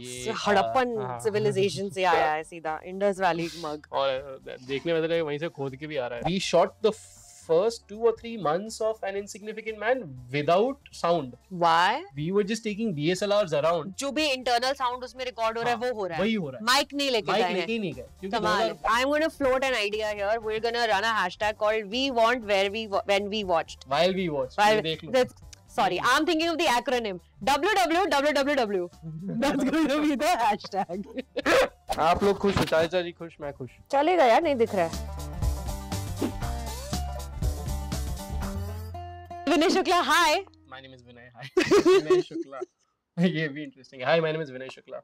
ये हड़प्पन सिविलाइजेशन से आया है सीधा इंडस वैली मग और देखने में वहीं से खोद के भी आ रहा है we shot the first two or three months of an insignificant man without sound. Why? We were just taking DSLRs around. जो भी internal sound उसमें record हो रहा है वो हो रहा है. वही हो रहा है. Mic नहीं लेके गए. Mic लेके नहीं गए. कमाल. I'm gonna float an idea here. We're gonna run a hashtag called We Want Where We When We Watched. While we watched. While, देख लो. Sorry, I'm thinking of the acronym. WWWWW. That's going to be the hashtag. आप लोग खुश हो चाचा जी खुश मैं खुश चलेगा यार नहीं दिख रहा है Vinay Shukla hi my name is Vinay hi Vinay Shukla ये भी interesting hi my name is Vinay Shukla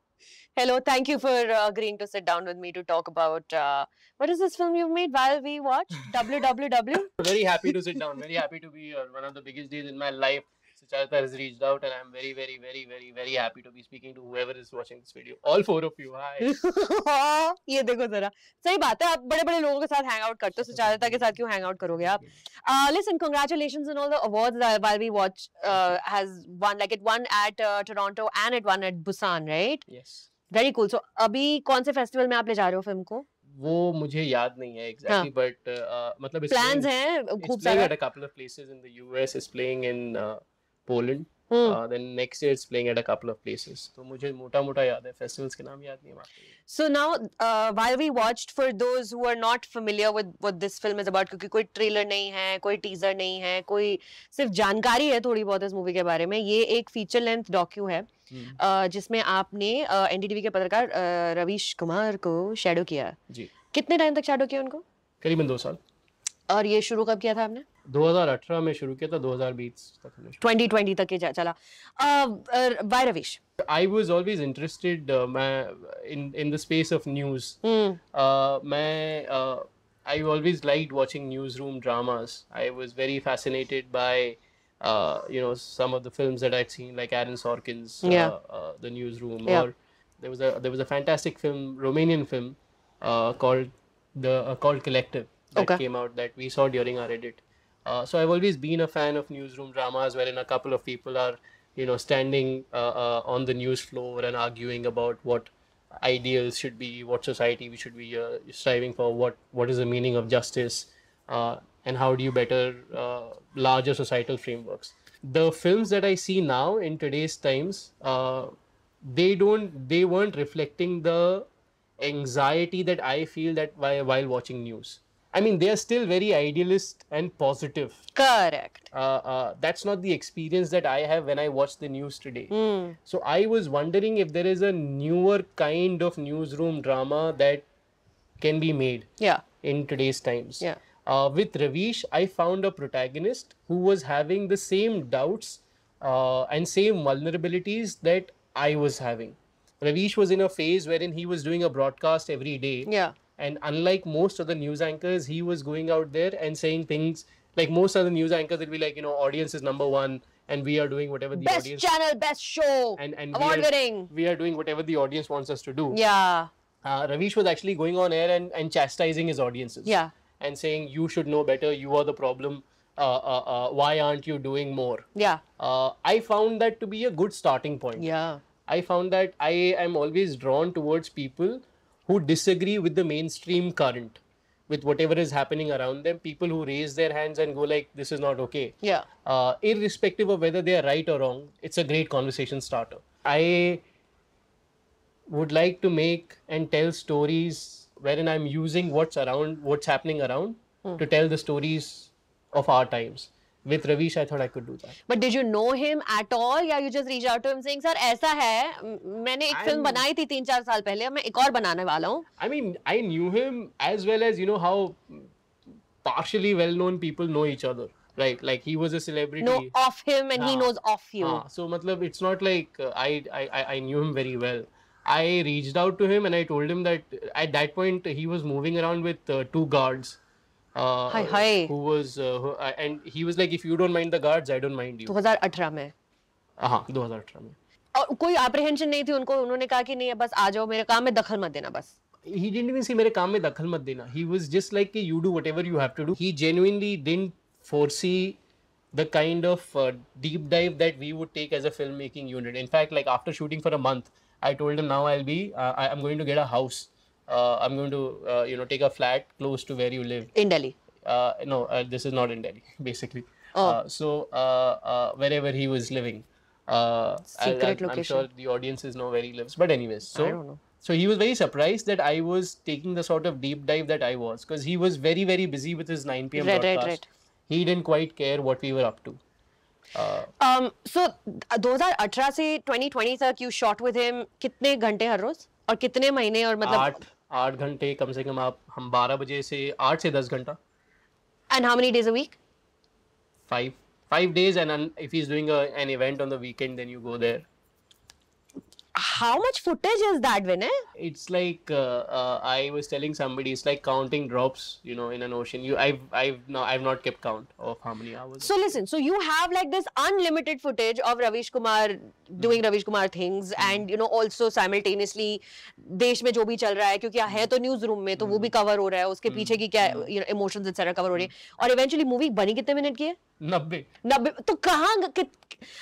hello thank you for agreeing to sit down with me to talk about what is this film you made while we watch WWW very happy to sit down very happy to be here one of the biggest days in my life Siddhartha has reached out, and I'm very, very, very, very, very happy to be speaking to whoever is watching this video. All four of you, hi. ये देखो जरा सही बात है आप बड़े बड़े लोगों के साथ हैंग आउट करते हो सुजाता अच्छा, के साथ क्यों हैंग आउट करोगे आप listen congratulations in all the awards that we watch has won like it won at Toronto and it won at Busan right very cool so अभी कौन से फेस्टिवल में आप ले जा रहे हो फिल्म को वो मुझे याद नहीं है एग्जैक्टली बट हाँ। uh, मतलब प्लान्स हैं खूब सारे at a couple of places in the US is playing in Poland then next year it's playing at a couple of places तो मुझे मोटा मोटा याद है फेस्टिवल्स के नाम याद नहीं है so now while we watched for those who are not familiar with what this film is about क्योंकि कोई ट्रेलर नहीं है कोई टीजर नहीं है कोई सिर्फ जानकारी है थोड़ी बहुत इस मूवी के बारे में ये एक फीचर लेंथ डॉक्यू है hmm. uh, जिसमें आपने एनडीटीवी uh, के पत्रकार uh, रवीश कुमार को शैडो किया जी कितने टाइम तक शैडो किया उनको करीबन दो साल और ये शुरू कब किया था आपने 2018 में शुरू किया था 2020 तक 2020 तक ये चला by Ravish I was always interested in the space of news. I always liked watching newsroom dramas. I was very fascinated by, you know, some of the films that I'd seen, like Aaron Sorkin's The Newsroom, there was a there was a fantastic film, Romanian film, called the called Collective that came out that we saw during our edit. Uh, so I've always been a fan of newsroom dramas wherein a couple of people are, you know, standing uh, uh, on the news floor and arguing about what ideals should be, what society we should be uh, striving for, what what is the meaning of justice, uh, and how do you better larger societal frameworks. The films that I see now in today's times, they don't they weren't reflecting the anxiety that I feel that while, while watching news. I mean, they are still very idealist and positive. Correct. Uh, uh, that's not the experience that I have when I watch the news today. Mm. So I was wondering if there is a newer kind of newsroom drama that can be made. Yeah. In today's times. Yeah. Uh, with Ravish, I found a protagonist who was having the same doubts uh, and same vulnerabilities that I was having. Ravish was in a phase wherein he was doing a broadcast every day. Yeah and unlike most of the news anchors, he was going out there and saying things like most of the news anchors will be like, you know, audience is number one and we are doing whatever the best audience channel, best show. And and award winning. We are doing whatever the audience wants us to do. Yeah. Uh, Ravish was actually going on air and, and chastising his audiences. Yeah. And saying, you should know better. You are the problem. Uh, uh, uh why aren't you doing more? Yeah. Uh, I found that to be a good starting point. Yeah. I found that I am always drawn towards people who disagree with the mainstream current with whatever is happening around them people who raise their hands and go like this is not okay yeah uh, irrespective of whether they are right or wrong it's a great conversation starter i would like to make and tell stories wherein i'm using what's around what's happening around hmm. to tell the stories of our times with Ravish, I thought I could do that. But did you know him at all? Yeah, you just reached out to him saying, "Sir, ऐसा है मैंने एक film बनाई थी तीन चार साल पहले मैं एक और बनाने वाला हूँ." I mean, I knew him as well as you know how partially well-known people know each other. Right, like he was a celebrity. No, of him and nah. he ah. knows of you. Ah, so, matlab, it's not like uh, I, I I knew him very well. I reached out to him and I told him that at that point he was moving around with uh, two guards uh, hi, hi. who was uh, who, uh, and he was like if you don't mind the guards i don't mind you 2018 में हाँ 2018 में और कोई apprehension नहीं थी उनको उन्होंने कहा कि नहीं बस आ जाओ मेरे काम में दखल मत देना बस he didn't even say मेरे काम में दखल मत देना he was just like कि you do whatever you have to do he genuinely didn't foresee the kind of uh, deep dive that we would take as a filmmaking unit in fact like after shooting for a month i told him now i'll be uh, i'm going to get a house Uh, I'm going to uh, you know take a flat close to where you live in Delhi. Uh, no, this is not in Delhi, basically. Oh. so wherever he was living, secret I, I, location. I'm sure the audiences know where he lives, but anyways, so I don't know so he was very surprised that I was taking the sort of deep dive that I was because he was very very busy with his 9 p.m. Right, broadcast. Right, right. He didn't quite care what we were up to. Uh, um, so 2018 2020 sir, you shot with him kitne घंटे हर रोज और कितने महीने और मतलब आठ आठ घंटे कम से कम आप हम बारह बजे से आठ से दस घंटा and how many days a week five five days and if he is doing an event on the weekend then you go there how much footage is that vinay it's like uh, uh, i was telling somebody it's like counting drops you know in an ocean you i've i've now i've not kept count of how many hours so listen so you have like this unlimited footage of ravish kumar doing mm. ravish kumar things mm. and you know also simultaneously desh mein jo bhi chal raha hai kyunki hai to news room mein to mm. wo bhi cover ho raha hai uske mm. पीछे की क्या emotions you know, emotions etc cover ho rahi hai aur eventually movie bani kitne minute ki hai नब्बे नब्बे तो कहाँ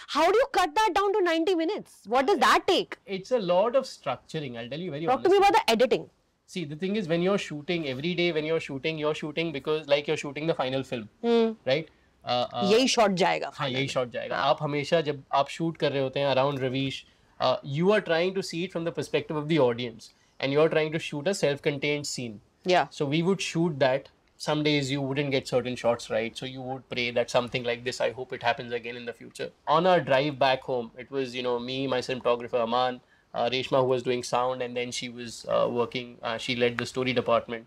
how do you cut that down to 90 minutes what does that take it's a lot of structuring i'll tell you very talk honestly. to me about the editing see the thing is when you're shooting every day when you're shooting you're shooting because like you're shooting the final film hmm. right यही shot जाएगा हाँ यही shot जाएगा आप हमेशा जब आप shoot कर रहे होते हैं around Ravish you are trying to see it from the perspective of the audience and you are trying to shoot a self contained scene so we would shoot that some days you wouldn't get certain shots right. So you would pray that something like this, I hope it happens again in the future. On our drive back home, it was, you know, me, my cinematographer Aman, uh, Reshma, who was doing sound, and then she was uh, working, uh, she led the story department.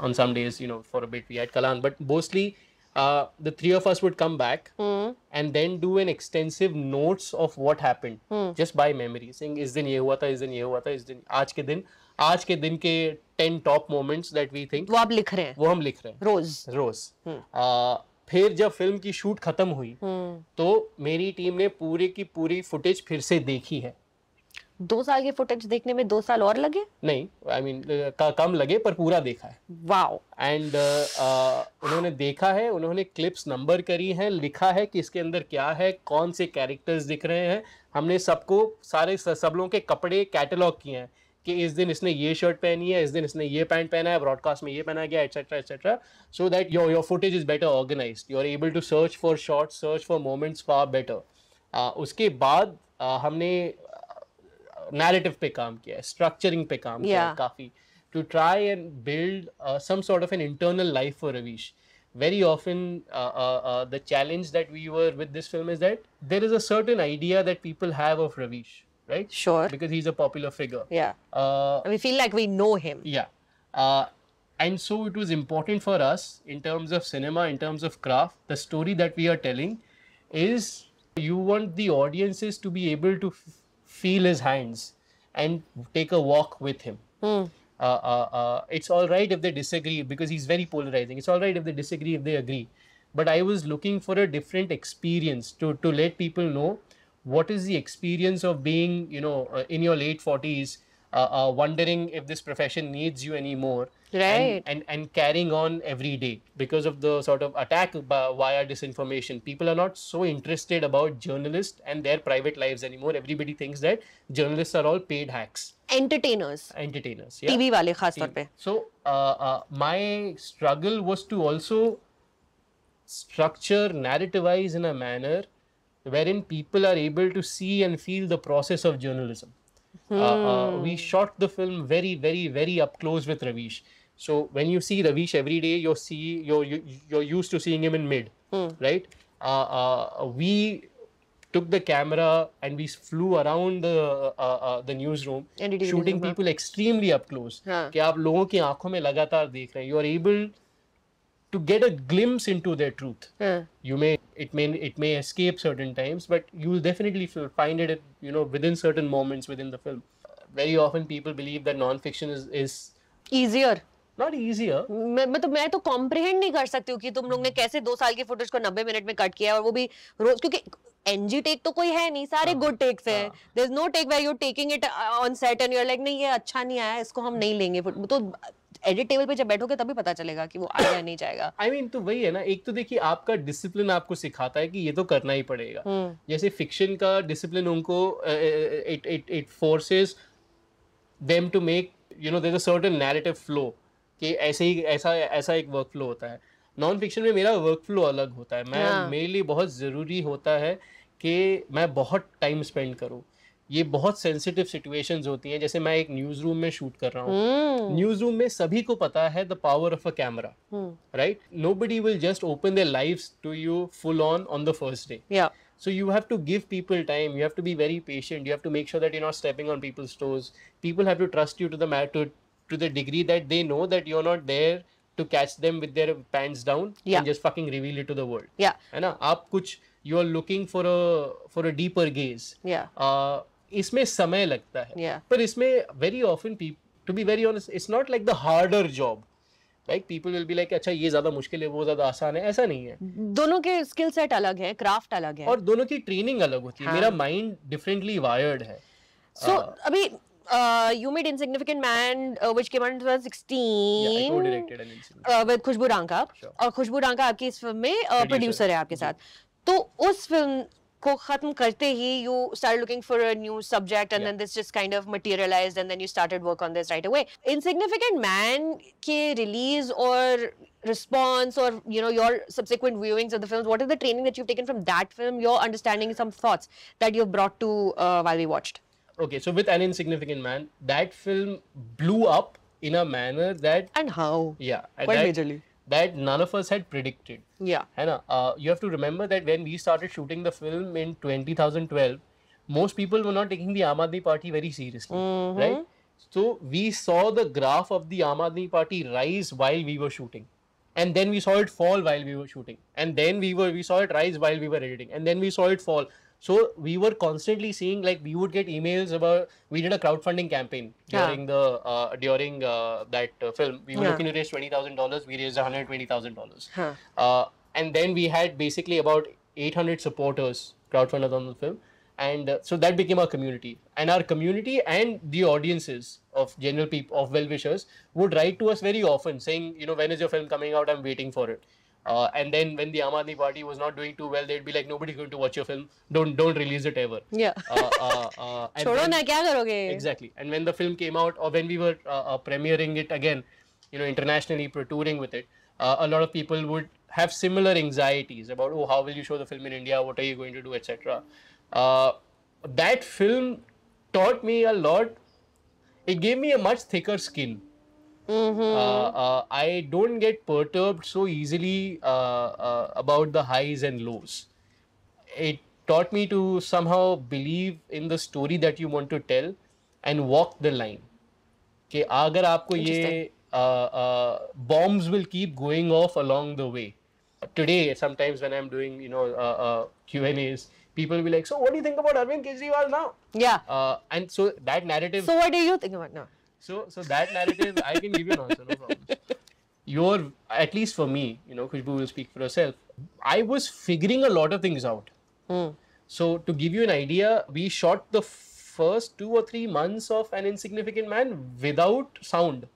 on some days, you know, for a bit we had Kalan, but mostly uh, the three of us would come back mm. and then do an extensive notes of what happened mm. just by memory saying is din ye hua tha is din ye hua tha is din aaj ke din आज के दिन के ten top moments that we think वो आप लिख रहे हैं वो हम लिख रहे हैं रोज रोज हम्म। फिर जब फिल्म की शूट खत्म हुई हम्म। तो मेरी टीम ने पूरे की पूरी फुटेज फिर से देखी है दो साल के फुटेज देखने में दो साल और लगे नहीं आई I मीन mean, कम लगे पर पूरा देखा है वाओ एंड uh, uh, उन्होंने देखा है उन्होंने क्लिप्स नंबर करी हैं लिखा है कि इसके अंदर क्या है कौन से कैरेक्टर्स दिख रहे हैं हमने सबको सारे सब लोगों के कपड़े कैटलॉग किए हैं कि इस दिन इसने ये शर्ट पहनी है इस दिन इसने ये पैंट पहना है ब्रॉडकास्ट में ये पहना गया etcetera etcetera so that your your footage is better organise you are able to search for shot search for moments for better उसके बाद uh, हमने नैरेटिव uh, पे काम किया स्ट्रक्चरिंग पे काम yeah. किया काफ़ी to try and build some sort of an internal life for Ravish very often the challenge that we challenge with this film is that there is a certain idea that people have of Ravish right? Sure. Because he's a popular figure. Yeah. Uh, we feel like we know him. Yeah. Uh, and so it was important for us in terms of cinema, in terms of craft, the story that we are telling is you want the audiences to be able to feel his hands and take a walk with him. Hmm. Uh, uh, uh, it's all right if they disagree because he's very polarizing. It's all right if they disagree, if they agree. But I was looking for a different experience to, to let people know what is the experience of being you know uh, in your late 40s uh, uh, wondering if this profession needs you anymore right and, and, and carrying on every day because of the sort of attack by, via disinformation people are not so interested about journalists and their private lives anymore everybody thinks that journalists are all paid hacks entertainers entertainers yeah. tv wale khaas pe so uh, uh, my struggle was to also structure narrativize in a manner wherein people are able to see and feel the process of journalism. Hmm. Uh, uh, hmm. we shot the film very, very, very up close with Ravish. So when you see Ravish every day, you're see you're you, are see you are you are used to seeing him in mid, hmm. right? Uh, uh, we took the camera and we flew around the uh, uh, the newsroom, shooting people extremely up close. कि आप लोगों की आंखों में लगातार देख रहे हैं. You are able to get a glimpse into their truth. Hmm. You may it may it may escape certain times, but you will definitely find it you know within certain moments within the film. Very often people believe that non-fiction is is easier. Not easier. मैं मतलब मैं तो comprehend नहीं कर सकती हूँ कि तुम लोग ने कैसे दो साल की फुटेज को 90 मिनट में कट किया और वो भी रोज क्योंकि एनजी टेक तो कोई है नहीं सारे गुड टेक्स हैं there is no take where you taking it on set and you are like नहीं ये अच्छा नहीं आया इसको हम नहीं लेंगे तो एडिट टेबल पे जब बैठोगे तभी पता चलेगा कि वो आया नहीं जाएगा आई I मीन mean, तो वही है ना एक तो देखिए आपका डिसिप्लिन आपको सिखाता है कि ये तो करना ही पड़ेगा hmm. जैसे फिक्शन का डिसिप्लिन उनको it it it forces them to make you know there is a certain narrative flow कि ऐसे ही ऐसा ऐसा एक वर्क फ्लो होता है नॉन फिक्शन में मेरा वर्क फ्लो अलग होता है मैं yeah. हाँ। मेरे लिए बहुत ज़रूरी होता है कि मैं बहुत टाइम स्पेंड करूँ ये बहुत सेंसिटिव सिचुएशंस होती हैं जैसे मैं एक न्यूज रूम में शूट कर रहा हूँ न्यूज रूम में सभी को पता है the power of a camera right nobody will just open their lives to you full on on the first day So you have to give people time. You have to be very patient. You have to make sure that you're not stepping on people's toes. People have to trust you to the to to the degree that they know that you're not there to catch them with their pants down yeah. and just fucking reveal it to the world. Yeah. है ना आप कुछ you are looking for a for a deeper gaze. Yeah. Uh, इसमें समय लगता है yeah. पर इसमें very often to be very honest it's not like the harder job like people will be like, अच्छा ये ज्यादा मुश्किल है वो ज्यादा आसान है ऐसा नहीं है दोनों के स्किल सेट अलग है क्राफ्ट अलग है और दोनों की ट्रेनिंग अलग होती है हाँ। मेरा माइंड डिफरेंटली वायर्ड है सो so, uh, अभी uh, you made Insignificant Man, uh, which came out in 2016. Yeah, Uh, with Khushbu Ranka. Sure. और खुशबू रांका आपकी इस फिल्म में प्रोड्यूसर uh, है आपके साथ तो उस फिल्म को खत्म करते ही you start looking for a new subject and then this just kind of materialise and then you started work on this right away in man के रिलीज और रिस्पॉन्स और you know your subsequent viewings of the film what is the training that you taken from that film your understanding some thoughts that you brought to while we watched okay so with an insignificant man that film blew up in a manner that and how yeah quite majorly that none of us had predicted. Yeah. Hannah, uh, you have to remember that when we started shooting the film in 2012, most people were not taking the Aam Aadmi Party very seriously, mm-hmm. right? So we saw the graph of the Aam Aadmi Party rise while we were shooting. And then we saw it fall while we were shooting. And then we were we saw it rise while we were editing. And then we saw it fall. So we were constantly seeing like we would get emails about we did a crowdfunding campaign during yeah. the uh, during uh, that uh, film. We were yeah. looking to raise twenty thousand dollars. We raised one hundred twenty thousand huh. dollars. Uh, and then we had basically about eight hundred supporters crowdfunded on the film, and uh, so that became our community. And our community and the audiences of general people of well wishers would write to us very often saying, you know, when is your film coming out? I'm waiting for it. Uh, and then when the Aam Party was not doing too well, they'd be like, nobody's going to watch your film. Don't don't release it ever. Yeah. Uh, uh, uh, and then, Exactly. And when the film came out, or when we were uh, uh, premiering it again, you know, internationally, touring with it, uh, a lot of people would have similar anxieties about, oh, how will you show the film in India? What are you going to do, etc. that film taught me a lot. It gave me a much thicker skin Mm-hmm. Uh, uh, I don't get perturbed so easily uh, about the highs and lows. It taught me to somehow believe in the story that you want to tell and walk the line. कि अगर bombs will keep going off along the way. Today, sometimes when I'm doing, you know, uh, uh, Q and A's, people will be like, "So, what do you think about Arvind Kejriwal now?" Yeah. Uh, and so that narrative. So, what do you think about now? So so that narrative I can give you an answer, no problem. Your at least for me, you know, Khushbu will speak for herself. I was figuring a lot of things out. Hmm. So to give you an idea, we shot the first two or three months of an insignificant man without sound.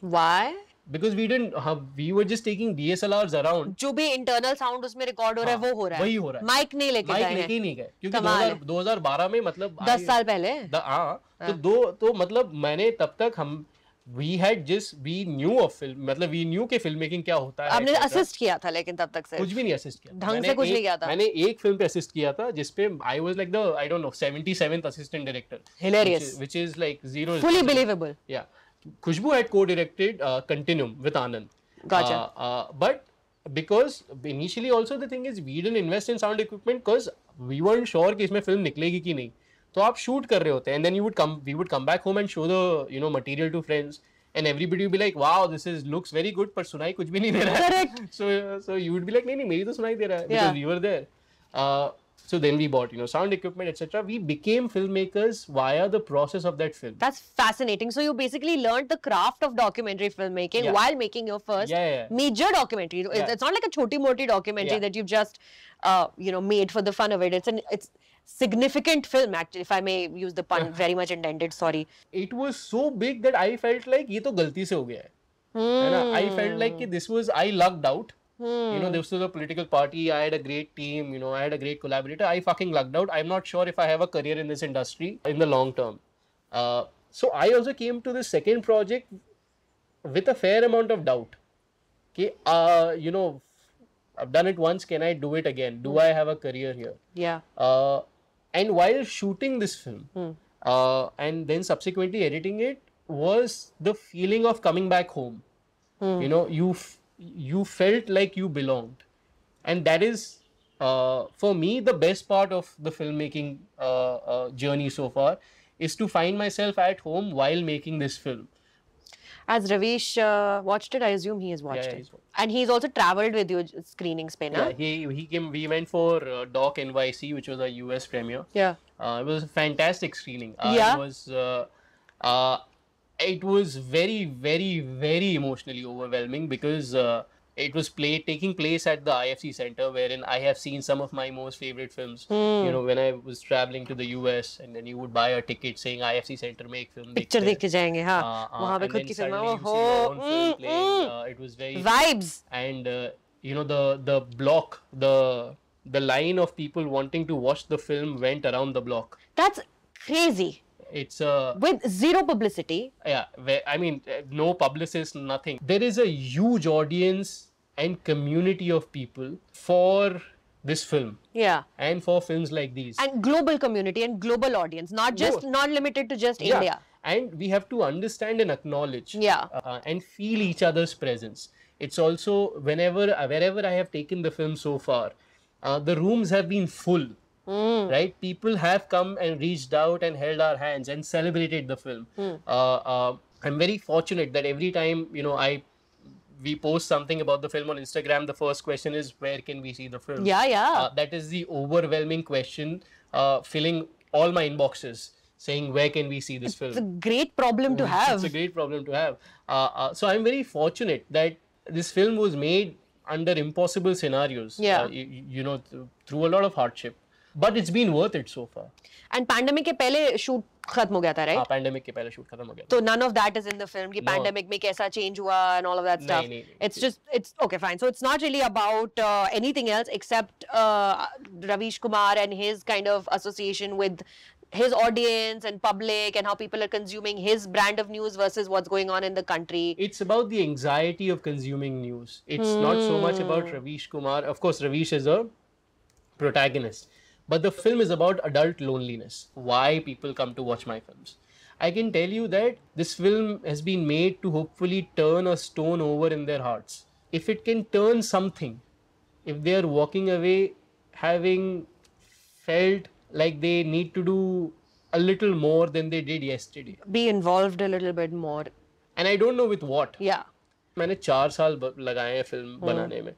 Why? we didn't uh, we were just taking dslrs around जो भी internal sound उसमें record हो रहा है हाँ, वो हो रहा है वही हो रहा है माइक नहीं लेके माइक लेके नहीं गए क्योंकि दो हजार बारह में मतलब दस साल पहले हाँ तो हाँ। दो तो मतलब मैंने तब तक हम वी हैड जिस वी न्यू ऑफ फिल्म मतलब वी न्यू के फिल्म मेकिंग क्या होता है आपने असिस्ट किया था लेकिन तब तक से कुछ भी नहीं असिस्ट किया ढंग से कुछ नहीं किया था मैंने एक फिल्म पे असिस्ट किया था जिसपे I was like the I don't know 77th assistant director hilarious which is like zero fully believable yeah yeah. Khushboo had co-directed continuum with Anand but because initially also the thing is we didn't invest in sound equipment because we equipment sure कि इसमें film निकलेगी कि नहीं तो आप shoot कर रहे होते हैं and then you would come we would come back home and show the you know material to friends and everybody be like wow this is looks very good पर सुनाई कुछ भी नहीं दे रहा है so so you would be like नहीं नहीं मेरी तो सुनाई दे रहा है because we were there So then we bought, you know, sound equipment, etc. We became filmmakers via the process of that film. That's fascinating. So you basically learned the craft of documentary filmmaking yeah. while making your first yeah, yeah, major documentary. It's not like a choti moti documentary that you've just, uh, you know, made for the fun of it. It's an it's significant film actually if i may use the pun very much intended sorry it was so big that i felt like ye to galti se ho gaya hai i felt like hmm. this was i lucked out Hmm. You know, hmm. this was a political party. I had a great team. You know, I had a great collaborator. I fucking lucked out. I'm not sure if I have a career in this industry in the long term. Uh, so I also came to this second project with a fair amount of doubt. Okay, uh, you know, I've done it once. Can I do it again? Do hmm. I have a career here? Yeah. Uh, and while shooting this film, hmm. uh, and then subsequently editing it, was the feeling of coming back home. Hmm. You know, you you felt like you belonged and that is uh, for me the best part of the filmmaking uh, uh, journey so far is to find myself at home while making this film as Ravish uh, watched it, I assume he has watched yeah, it. He's watched. And he's also traveled with you screening Spain. Yeah, he he came. We went for uh, Doc NYC, which was a US premiere. Yeah, uh, it was a fantastic screening. yeah, it was. Uh, uh, it was very, very, very emotionally overwhelming because uh, it was play taking place at the IFC Center, wherein I have seen some of my most favorite films. Hmm. You know, when I was traveling to the US, and then you would buy a ticket saying IFC Center make film. Picture देख जाएंगे हाँ वहाँ पे खुद की film हो it was very vibes and uh, you know the the block the the line of people wanting to watch the film went around the block. That's crazy it's a with zero publicity yeah i mean uh, no publicist nothing there is a huge audience and community of people for this film yeah and for films like these and global community and global audience not just no. not limited to just yeah. india and we have to understand and acknowledge yeah uh, and feel each other's presence it's also whenever uh, wherever i have taken the film so far uh, the rooms have been full Mm. Right? People have come and reached out and held our hands and celebrated the film. Mm. Uh, uh, I'm very fortunate that every time you know I we post something about the film on Instagram, the first question is where can we see the film? Yeah, yeah. Uh, that is the overwhelming question, uh, filling all my inboxes saying where can we see this it's film it's a great problem to mm, have it's a great problem to have uh, uh, so i'm very fortunate that this film was made under impossible scenarios yeah uh, you, you, know th- through a lot of hardship but it's been worth it so far and pandemic ke pehle shoot khatam gaya tha right ha pandemic ke pehle shoot khatam gaya so none of that is in the film ki pandemic mein kaisa change hua and all of that stuff nahin, nahin, nahin, it's just it's okay fine so it's not really about uh, anything else except uh, ravish kumar and his kind of association with his audience and public and how people are consuming his brand of news versus what's going on in the country it's about the anxiety of consuming news it's not so much about hmm. ravish kumar of course ravish is a protagonist but the film is about adult loneliness, why people come to watch my films. I can tell you that this film has been made to hopefully turn a stone over in their hearts. If it can turn something, if they are walking away having felt like they need to do a little more than they did yesterday. Be involved a little bit more. And I don't know with what. Yeah. मैंने चार साल लगाए हैं film hmm. बनाने में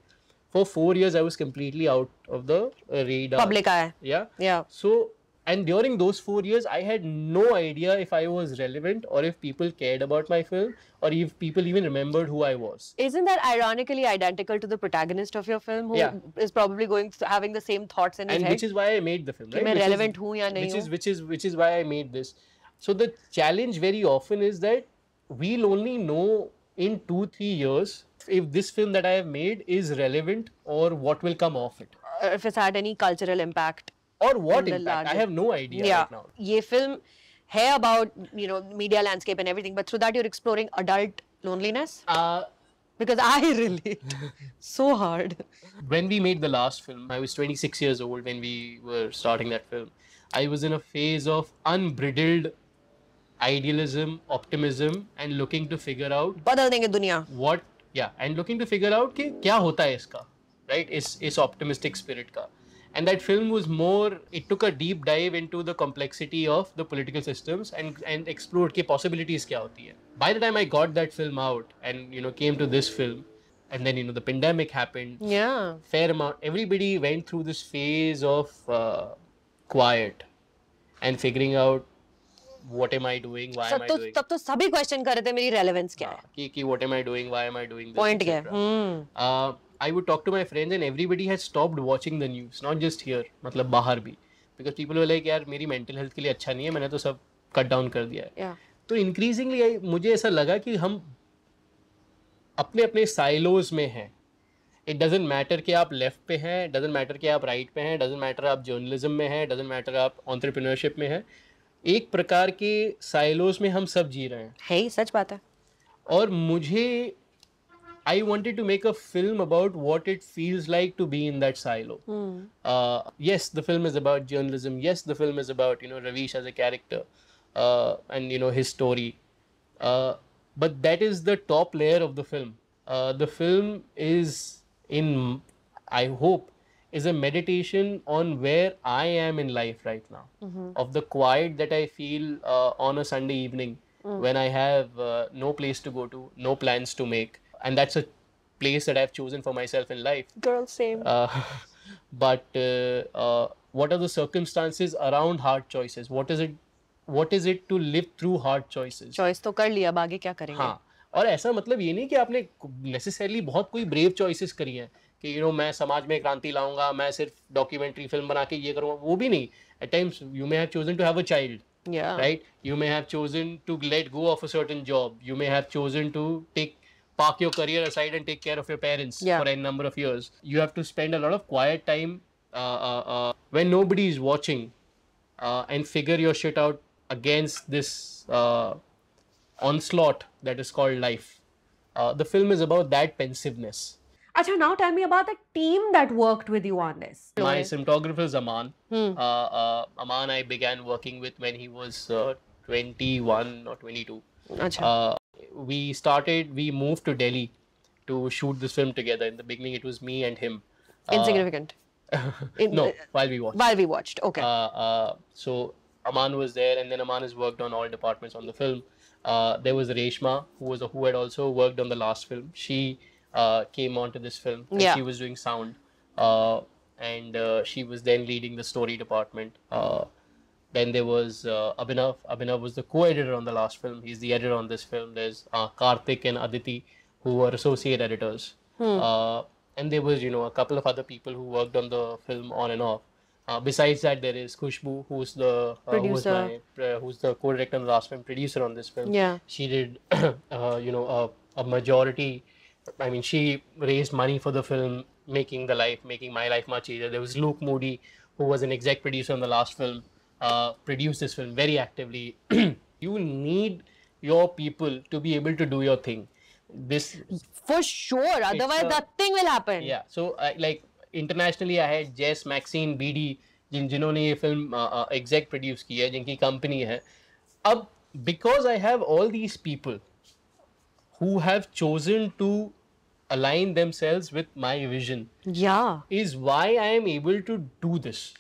for four years I was completely out of the uh, radar. Public eye. Yeah. Yeah. So and during those four years, I had no idea if I was relevant or if people cared about my film or if people even remembered who I was. Isn't that ironically identical to the protagonist of your film, who yeah. is probably going having the same thoughts in his head? And which is why I made the film. Right? Which relevant is, ya which is which is which is why I made this. So the challenge very often is that we'll only know in two three years if this film that I have made is relevant or what will come off it. If it's had any cultural impact. Or what impact? Larger... I have no idea yeah. right now. Ye film hey about you know media landscape and everything, but through that you're exploring adult loneliness. Uh, because I relate so hard. When we made the last film, I was 26 years old when we were starting that film. I was in a phase of unbridled idealism, optimism, and looking to figure out what yeah and looking to figure out कि क्या होता है right is is optimistic spirit का and that film was more it took a deep dive into the complexity of the political systems and and explored के possibilities क्या होती by the time I got that film out and you know came to this film and then you know the pandemic happened yeah fair amount everybody went through this phase of uh, quiet and figuring out what am I doing why am I doing तब तो सभी question कर रहे थे मेरी relevance क्या हाँ, है कि कि what am I doing why am I doing point क्या है I would talk to my friends and everybody has stopped watching the news not just here मतलब बाहर भी बिकॉज पीपल लाइक यार मेरी मेंटल हेल्थ के लिए अच्छा नहीं है मैंने तो सब कट डाउन कर दिया है तो इंक्रीजिंगली मुझे ऐसा लगा कि हम अपने अपने साइलोज में हैं इट डजेंट मैटर कि आप लेफ्ट पे हैं डजेंट मैटर कि आप राइट right पे हैं डजेंट मैटर आप जर्नलिज्म में हैं डजेंट मैटर आप ऑन्टरप्रिनरशिप में हैं एक प्रकार के साइलोस में हम सब जी रहे हैं है ही सच बात है और मुझे I wanted to make a film about what it feels like to be in that silo yes the film is about journalism yes the film is about you know Ravish as a character and you know his story but that is the top layer of the film the film is in I hope is a meditation on where I am in life right now, mm-hmm. of the quiet that I feel uh, on a Sunday evening mm. when I have uh, no place to go to, no plans to make. And that's a place that I've chosen for myself in life. Girl, same. Uh, but uh, uh, what are the circumstances around hard choices? What is it? What is it to live through hard choices? Choice तो कर लिया अब आगे क्या करेंगे? हाँ और ऐसा मतलब ये नहीं कि आपने necessarily बहुत कोई brave choices करी हैं कि यू नो मैं समाज में क्रांति लाऊंगा मैं सिर्फ डॉक्यूमेंट्री फिल्म बना के ये करूंगा वो भी नहीं at times you may have chosen to have a child right you may have chosen to let go of a certain job you may have chosen to take park your career aside and take care of your parents for an number of years you have to spend a lot of quiet time when nobody is watching and figure your shit out against this on slot that is called life the film is about that pensiveness Acha, now tell me about the team that worked with you on this. My cinematographer is Aman. Hmm. Uh, uh, Aman I began working with when he was uh, 21 or 22. Acha. Uh, we started, we moved to Delhi to shoot this film together. In the beginning, it was me and him. Uh, Insignificant. In, no, while we watched. While we watched, okay. Uh, so Aman was there, and then Aman has worked on all departments on the film. there was Reshma, who was a, who had also worked on the last film. She uh, came onto this film. Yeah. she was doing sound, uh, and uh, she was then leading the story department. Uh, then there was uh, Abhinav. Abhinav was the co-editor on the last film. He's the editor on this film. There's uh, Karthik and Aditi, who were associate editors. Hmm. and there was, you know, a couple of other people who worked on the film on and off. besides that, there is Kushbu, who's the who's, my, who's, the co-director on the last film, producer on this film. Yeah, she did, you know, a, a majority I mean, she raised money for the film, making the life, making my life much easier. There was Luke Moody, who was an exec producer on the last film, uh, produced this film very actively. you need your people to be able to do your thing. This for sure. Otherwise, a, nothing will happen. Yeah. So, uh, like internationally, I had Jess, Maxine, BD, जिन जिन्होंने film film exact produce की है जिनकी company है अब because I have all these people who have chosen to align themselves with my vision. Yeah. Is why I am able to do this.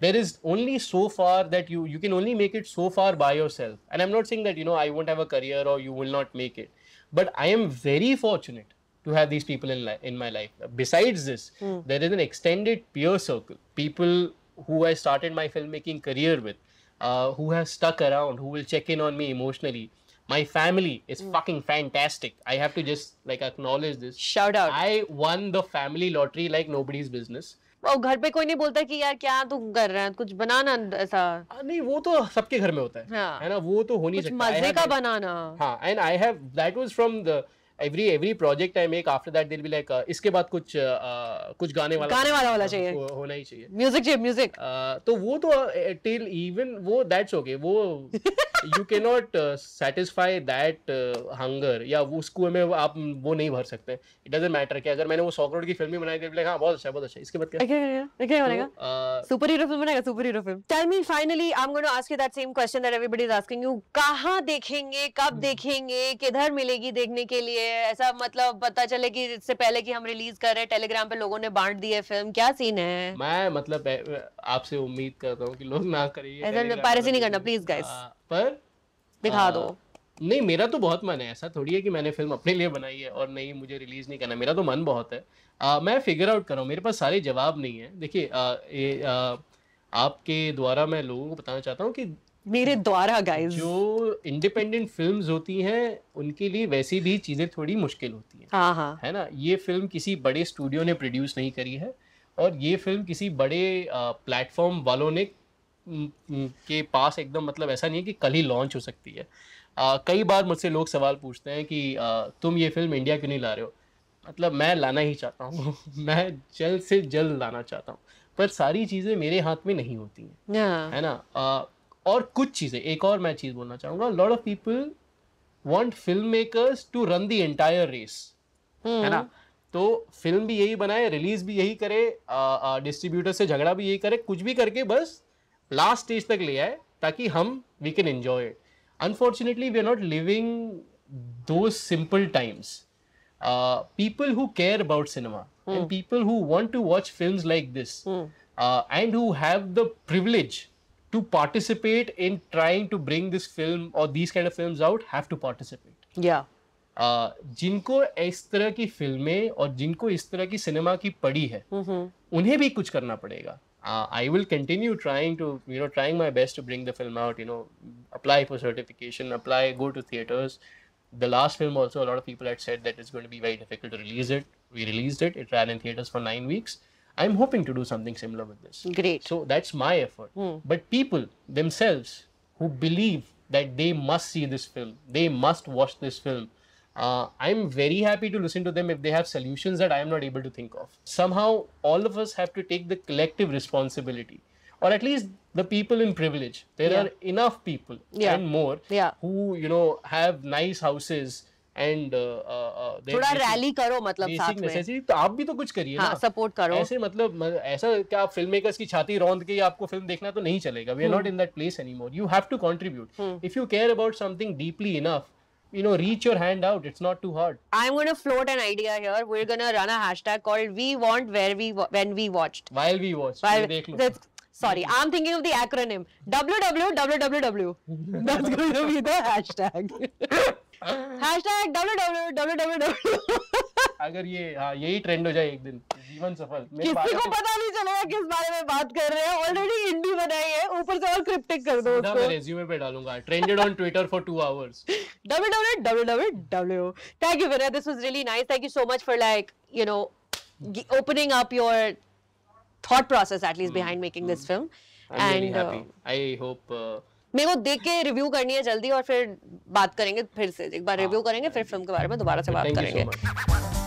There is only so far that you you can only make it so far by yourself. And I'm not saying that you know I won't have a career or you will not make it. But I am very fortunate to have these people in li- in my life. Besides this, mm. there is an extended peer circle. People who I started my filmmaking career with, uh, who have stuck around, who will check in on me emotionally, my family is mm. fucking fantastic. I have to just like acknowledge this. Shout out. I won the family lottery like nobody's business. वो घर पे कोई नहीं बोलता कि यार क्या तू कर रहा है कुछ बनाना ऐसा नहीं वो तो सबके घर में होता है है ना वो तो हो नहीं सकता मजे का बनाना हाँ and I have that was from the every every project I make after that they'll be like इसके बाद कुछ uh, कुछ गाने वाला गाने वाला होना चाहिए होना ही चाहिए म्यूजिक चाहिए म्यूजिक तो वो तो टिल इवन वो दैट्स ओके वो you can not satisfy that hunger या वो उसको में आप वो नहीं भर सकते इट डजंट मैटर कि अगर मैंने वो सौ करोड़ की फिल्म बनाई थी हां बहुत अच्छा बहुत अच्छा इसके बाद क्या क्या क्या तो, बनेगा सुपर हीरो फिल्म बनेगा superhero film tell me finally I am going to ask you that same question that everybody is asking you कहां देखेंगे कब हम्म। देखेंगे किधर मिलेगी देखने के लिए ऐसा मतलब पता चले कि इससे पहले कि हम रिलीज कर रहे हैं टेलीग्राम पे लोगों ने बांट दी है फिल्म क्या सीन है मैं मतलब आपसे उम्मीद करता हूँ कि लोग ना करिए ऐसा पायरेसी नहीं करना प्लीज तो। गाइस हाँ, पर दिखा हाँ। दो नहीं मेरा तो बहुत मन है ऐसा थोड़ी है कि मैंने फिल्म अपने लिए बनाई है और नहीं मुझे रिलीज नहीं करना मेरा तो मन बहुत है आ, मैं फिगर आउट कर रहा हूँ मेरे पास सारे जवाब नहीं है देखिए ये आ, आपके द्वारा मैं लोगों को बताना चाहता हूँ कि मेरे द्वारा गाइस जो इंडिपेंडेंट फिल्म्स होती हैं उनके लिए वैसे भी चीजें थोड़ी मुश्किल होती हैं हाँ हाँ है ना ये फिल्म किसी बड़े स्टूडियो ने प्रोड्यूस नहीं करी है और ये फिल्म किसी बड़े प्लेटफॉर्म वालों ने के पास एकदम मतलब ऐसा नहीं है कि कल ही लॉन्च हो सकती है आ, कई बार मुझसे लोग सवाल पूछते हैं कि आ, तुम ये फिल्म इंडिया क्यों नहीं ला रहे हो मतलब मैं लाना ही चाहता हूँ मैं जल्द से जल्द लाना चाहता हूँ पर सारी चीज़ें मेरे हाथ में नहीं होती हैं हाँ। है ना आ, और कुछ चीज़ें एक और मैं चीज़ बोलना चाहूंगा lot of people want filmmakers to run the entire race है ना हम्म। तो फिल्म भी यही बनाए रिलीज भी यही करे डिस्ट्रीब्यूटर से झगड़ा भी यही करे कुछ भी करके बस लास्ट स्टेज तक ले आए ताकि हम we can enjoy it unfortunately we are not living those simple times people who care about cinema and people who want to watch film like this and who have the privilege to participate in trying to bring this film or these kind of films out have to participate yeah uh, जिनको इस तरह की फिल्में और जिनको इस तरह की सिनेमा की पड़ी है mm-hmm. उन्हें भी कुछ करना पड़ेगा I will continue to, to you know trying my best to bring the film out you know apply for certification apply go to theatres the last film also a lot of people had said that it's going to be very difficult to release it we released it it ran in theaters for nine weeks I'm hoping to do something similar with this. Great. So that's my effort. Mm. But people themselves who believe that they must see this film, they must watch this film. Uh, I'm very happy to listen to them if they have solutions that I am not able to think of. Somehow, all of us have to take the collective responsibility, or at least the people in privilege. There yeah. are enough people yeah. and more yeah. who you know have nice houses and थोड़ा rally करो मतलब साथ में तो आप भी तो कुछ करिए हाँ, सपोर्ट करो ऐसे मतलब ऐसा क्या आप फिल्म मेकर्स की छाती रौंद के आपको फिल्म देखना तो नहीं चलेगा we are not in that place anymore you have to contribute if you care about something deeply enough you know reach your hand out it's not too hard i'm going to float an idea here we're going to run a hashtag called we want where we when we watched while we watched while, we that's, sorry i'm thinking of the acronym www www that's going to be the hashtag अगर ये हाँ यही trend हो जाए एक दिन जीवन सफल किसी को पता नहीं चलेगा किस बारे में बात कर रहे हैं ऑलरेडी हिंदी बनाई है ऊपर से और क्रिप्टिक कर दो उसको मैं रेज्यूमे पे डालूंगा trended on Twitter for 2 hours www thank you Vinay this was really nice thank you so much for like you know opening up your thought process at least mm. behind making mm. this film I'm and really happy uh, I hope uh, મેગો દેખ કે review કરની હે જલ્દી ઓર ફિર બાત કરેંગે ફિર સે એક બાર review કરેંગે ફિર film કે બારે મે دوبارہ સે બાત કરેંગે